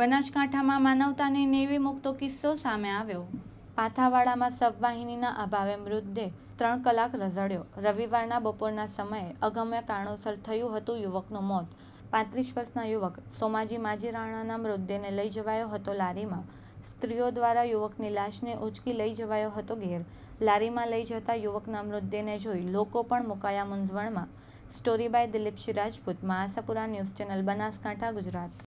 બનાસકાંઠામાં માનવતાને નેવી મુક્તો કિસ્સો સામે આવ્યો પાથાવાડામાં સબવાહિનીના અભાવે મૃતદેહ ત્રણ કલાક રઝળ્યો રવિવારના બપોરના સમયે અગમ્ય કારણોસર થયું હતું યુવકનું મોત પાંત્રીસ વર્ષના યુવક સોમાજી માજી રાણાના મૃતદેહને લઈ જવાયો હતો લારીમાં સ્ત્રીઓ દ્વારા યુવકની લાશને ઉચકી લઈ જવાયો હતો ઘેર લારીમાં લઈ જતા યુવકના મૃતદેહને જોઈ લોકો પણ મુકાયા મૂંઝવણમાં story by Dilip Rajput Ashapura news channel Banaskantha Gujarat